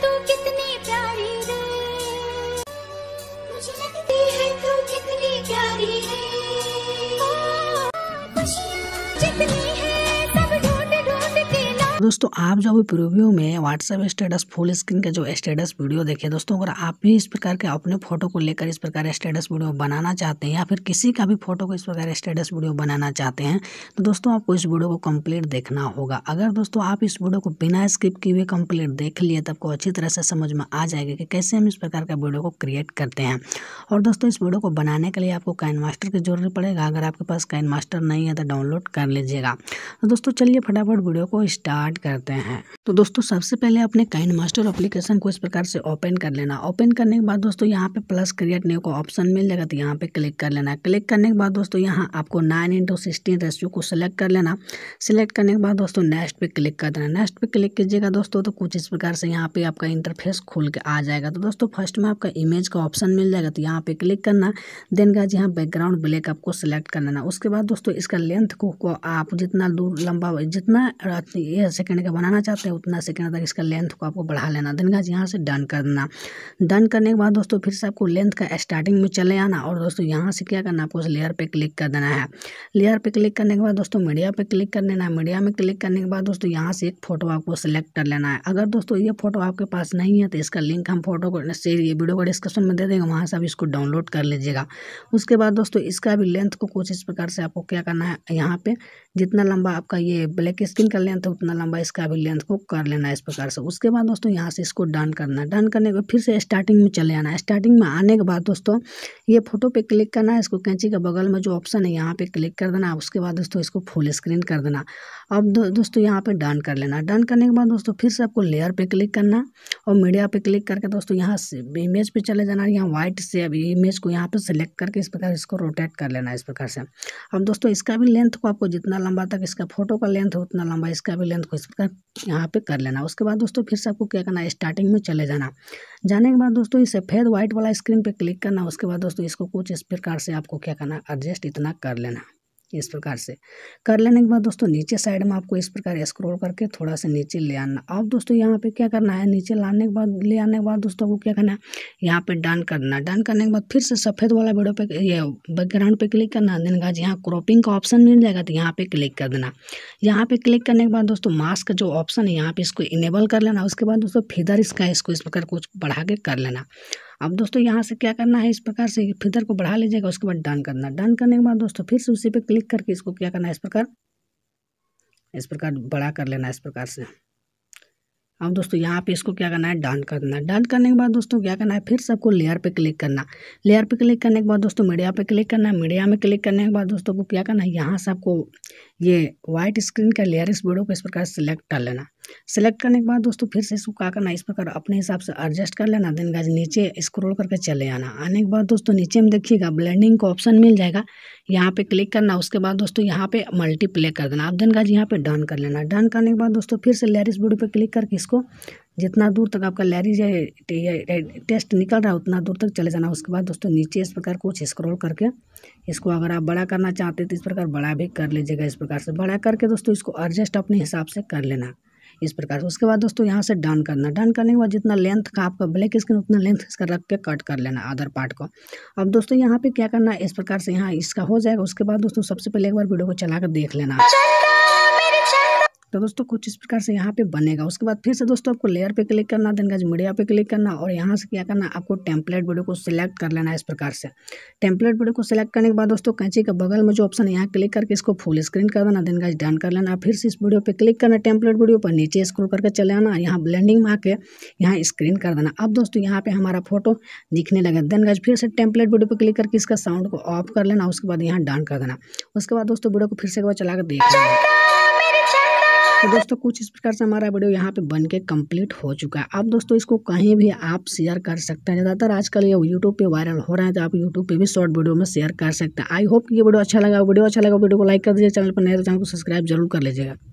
तो कितनी प्यारी तू तो कितनी प्यारी है जितनी दोस्तों आप जो अभी प्रीव्यू में व्हाट्सएप स्टेटस फुल स्क्रीन का जो स्टेटस वीडियो देखे दोस्तों अगर आप भी इस प्रकार के अपने फोटो को लेकर इस प्रकार स्टेटस वीडियो बनाना चाहते हैं या फिर किसी का भी फोटो को इस प्रकार स्टेटस वीडियो बनाना चाहते हैं तो दोस्तों आपको इस वीडियो को कम्प्लीट देखना होगा अगर दोस्तों आप इस वीडियो को बिना स्किप किए हुए कम्प्लीट देख लिए तो आपको अच्छी तरह से समझ में आ जाएगा कि कैसे हम इस प्रकार का वीडियो को क्रिएट करते हैं और दोस्तों इस वीडियो को बनाने के लिए आपको कैन मास्टर की जरूरत पड़ेगा अगर आपके पास कैन मास्टर नहीं है तो डाउनलोड कर लीजिएगा तो दोस्तों चलिए फटाफट वीडियो को स्टार्ट स्टार्ट करते हैं तो दोस्तों सबसे पहले अपने काइन मास्टर अप्लीकेशन को इस प्रकार से ओपन कर लेना ओपन करने के बाद दोस्तों यहाँ पे प्लस क्रिएट न्यू को ऑप्शन मिल जाएगा तो यहाँ पे क्लिक कर लेना क्लिक करने के बाद दोस्तों यहाँ आपको नाइन इंटू सिक्सटीन रेशियो को सिलेक्ट कर लेना सिलेक्ट करने के बाद दोस्तों नेक्स्ट पे क्लिक कर देना नेक्स्ट पे क्लिक कीजिएगा दोस्तों तो कुछ इस प्रकार से यहाँ पे आपका इंटरफेस खुल के आ जाएगा तो दोस्तों फर्स्ट में आपका इमेज का ऑप्शन मिल जाएगा तो यहाँ पे क्लिक करना देन का यहाँ बैकग्राउंड ब्लैक आपको सिलेक्ट कर लेना उसके बाद दोस्तों इसका लेंथ को, को आप जितना दूर लंबा जितना सेकंड का बनाना चाहते हैं उतना सेकंड तक इसका लेंथ को आपको बढ़ा लेना देन गाज यहाँ से डन कर देना डन करने के बाद दोस्तों फिर से आपको लेंथ का स्टार्टिंग में चले आना और दोस्तों यहाँ से क्या करना आपको उस लेयर पर क्लिक कर देना है लेयर पर क्लिक करने के बाद दोस्तों मीडिया पर क्लिक कर लेना है मीडिया में क्लिक करने के बाद दोस्तों यहाँ से एक फ़ोटो आपको सेलेक्ट कर लेना है अगर दोस्तों ये फोटो आपके पास नहीं है तो इसका लिंक हम फोटो को ये वीडियो को डिस्क्रिप्शन में दे देंगे वहाँ से आप इसको डाउनलोड कर लीजिएगा उसके बाद दोस्तों इसका भी लेंथ को कुछ इस प्रकार से आपको क्या करना है यहाँ पे जितना लंबा आपका ये ब्लैक स्किन का लेंथ है उतना लंबा लंबा इसका भी लेंथ को कर लेना इस प्रकार से उसके बाद दोस्तों यहाँ से इसको डन करना डन करने के बाद फिर से स्टार्टिंग में चले आना स्टार्टिंग में आने के बाद दोस्तों ये फोटो पे क्लिक करना है इसको कैंची के बगल में जो ऑप्शन है यहाँ पे क्लिक कर देना उसके बाद दोस्तों इसको फुल स्क्रीन कर देना अब दो, दोस्तों यहाँ पे डन कर लेना डन करने के बाद दोस्तों फिर से आपको लेयर पे क्लिक करना और मीडिया पे क्लिक करके दोस्तों यहाँ से इमेज पे चले जाना यहाँ व्हाइट से अब इमेज को यहाँ पे सेलेक्ट करके इस प्रकार इसको रोटेट कर लेना इस प्रकार से अब दोस्तों इसका भी लेंथ को आपको जितना लंबा तक इसका फोटो का लेंथ उतना लंबा इसका भी लेंथ देखो इस प्रकार यहाँ पे कर लेना उसके बाद दोस्तों फिर से आपको क्या करना है स्टार्टिंग में चले जाना जाने के बाद दोस्तों इसे फेद व्हाइट वाला स्क्रीन पे क्लिक करना उसके बाद दोस्तों इसको कुछ इस प्रकार से आपको क्या करना एडजस्ट इतना कर लेना इस प्रकार से कर लेने के बाद दोस्तों नीचे साइड में आपको इस प्रकार स्क्रॉल करके थोड़ा सा नीचे ले आना अब दोस्तों यहाँ पे क्या करना है नीचे लाने के बाद ले आने के बाद दोस्तों को क्या करना है यहाँ पे डन करना डन करने के बाद फिर से सफ़ेद वाला वीडियो पे ये बैकग्राउंड पे क्लिक करना देन गाज यहाँ क्रॉपिंग का ऑप्शन मिल जाएगा तो यहाँ पर क्लिक कर देना यहाँ पर क्लिक करने के बाद दोस्तों मास्क जो ऑप्शन है यहाँ पर इसको इनेबल कर लेना उसके बाद दोस्तों फिदर इसका इसको इस प्रकार कुछ बढ़ा के कर लेना अब दोस्तों यहाँ से क्या करना है इस प्रकार से फिदर को बढ़ा लीजिएगा उसके बाद डन करना डन करने के बाद दोस्तों फिर से उसी पर क्लिक करके इसको क्या करना है इस प्रकार इस प्रकार बड़ा कर लेना इस प्रकार से अब दोस्तों यहाँ पे इसको क्या करना है डांट करना है डांट करने के बाद दोस्तों क्या करना है फिर से आपको लेयर पे क्लिक करना लेयर पे क्लिक करने के बाद दोस्तों मीडिया पे क्लिक करना है मीडिया में क्लिक करने के बाद दोस्तों को क्या करना है यहाँ से आपको ये वाइट स्क्रीन का लेयर इस वीडियो को इस प्रकार सेलेक्ट कर लेना सेलेक्ट करने के बाद दोस्तों फिर से इसको का करना इस प्रकार अपने हिसाब से एडजस्ट कर लेना देन गाइज नीचे स्क्रॉल करके चले आना आने के बाद दोस्तों नीचे में देखिएगा ब्लेंडिंग का ऑप्शन मिल जाएगा यहाँ पे क्लिक करना उसके बाद दोस्तों यहाँ पे मल्टीप्ले कर देना आप देन गाइज यहाँ पे डन कर लेना डन करने के बाद दोस्तों फिर से लेरिस बोर्ड पर क्लिक करके इसको जितना दूर तक आपका लैरिज या टेस्ट निकल रहा है उतना दूर तक चले जाना उसके बाद दोस्तों नीचे इस प्रकार कुछ स्क्रॉल करके इसको अगर आप बड़ा करना चाहते हैं तो इस प्रकार बड़ा भी कर लीजिएगा इस प्रकार से बड़ा करके दोस्तों इसको एडजस्ट अपने हिसाब से कर लेना इस प्रकार से उसके बाद दोस्तों यहाँ से डन करना डन करने के बाद जितना लेंथ का आपका ब्लैक स्किन उतना लेंथ इसका रख के कट कर लेना अदर पार्ट को अब दोस्तों यहाँ पे क्या करना है इस प्रकार से यहाँ इसका हो जाएगा उसके बाद दोस्तों सबसे पहले एक बार वीडियो को चला कर देख लेना तो दोस्तों कुछ इस प्रकार से यहाँ पे बनेगा उसके बाद फिर से दोस्तों आपको लेयर पे क्लिक करना देन गाइज मीडिया पे क्लिक करना और यहाँ से क्या करना आपको टेम्पलेट वीडियो को सिलेक्ट कर लेना इस प्रकार से टेम्पलेट वीडियो को सिलेक्ट करने के बाद दोस्तों कैंची के बगल में जो ऑप्शन है यहाँ क्लिक करके इसको फुल स्क्रीन कर देना देन गाइज डन कर लेना फिर से इस वीडियो पर क्लिक करना टेम्पलेट वीडियो पर नीचे स्क्रोल करके चले आना यहाँ ब्लैंडिंग में आके यहाँ स्क्रीन कर देना अब दोस्तों यहाँ पर हमारा फोटो दिखने लगा देन गाइज फिर से टेम्पलेट वीडियो पर क्लिक करके इसका साउंड को ऑफ कर लेना उसके बाद यहाँ डन कर देना उसके बाद दोस्तों वीडियो को फिर से एक बार चला कर देख लेना तो दोस्तों कुछ इस प्रकार से हमारा वीडियो यहाँ पे बन के कम्प्लीट हो चुका है आप दोस्तों इसको कहीं भी आप शेयर कर सकते हैं ज़्यादातर आजकल ये यूट्यूब पे वायरल हो रहा है तो आप यूट्यूब पे भी शॉर्ट वीडियो में शेयर कर सकते हैं आई होप कि ये वीडियो अच्छा लगा वीडियो अच्छा लगा वीडियो को लाइक कर दीजिए चैनल पर नए तो चैनल को सब्सक्राइब जरूर कर लीजिएगा